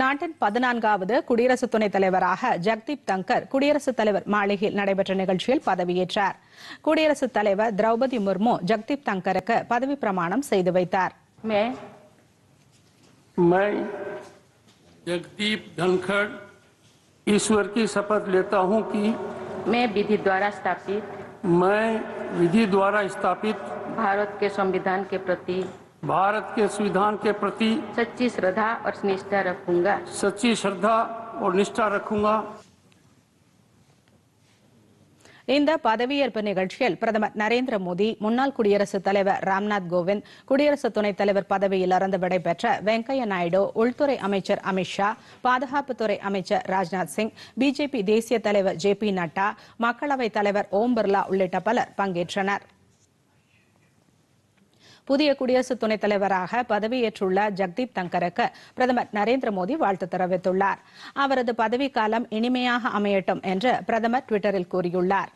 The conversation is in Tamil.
नाटण 1914వద కుడిరసు తనే తలేవరగా జగతీప్ తంకర్ కుడిరసు తలేవ మాలగీల్ నడైబట నిగల్శీల్ పదవి ఏట్రార్ కుడిరసు తలేవ ద్రౌపది ముర్మో జగతీప్ తంకరక పదవి ప్రమాణం చేదువైతార్ మే మే జగతీప్ ధంఖడ్ ఈశ్వర్కి సపత్ లేతా హూ కి మే విధి ద్వార స్థాపిత మే విధి ద్వార స్థాపిత భారత్ కే సంవిధాన కే ప్రతి भारत के संविधान के प्रति सच्ची श्रद्धा और निष्ठा रखूंगा सच्ची श्रद्धा और निष्ठा रखूंगा இந்த பதவியேற்பு நிகழ்ச்சியில் பிரதமர் நரேந்திர மோடி முன்னாள் குடியரசுத் தலைவர் ராம்நாத் கோவிந்த் குடியரசு துணைத் தலைவர் பதவியில் அறந்து விடைபெற்ற வெங்கையா நாயுடு உள்துறை அமைச்சர் அமித்ஷா பாதுகாப்புத்துறை அமைச்சர் ராஜ்நாத் சிங் பிஜேபி தேசிய தலைவர் ஜே பி நட்டா மக்களவைத் தலைவர் ஓம் பிர்லா உள்ளிட்ட பலர் பங்கேற்றனா் புதிய குடியரசு துணைத் தலைவராக பதவியேற்றுள்ள ஜக்தீப் தங்கருக்கு பிரதமர் நரேந்திர மோடி வாழ்த்து தெரிவித்துள்ளார் அவரது பதவிக்காலம் இனிமையாக அமையட்டும் என்று பிரதமர் டுவிட்டரில் கூறியுள்ளார்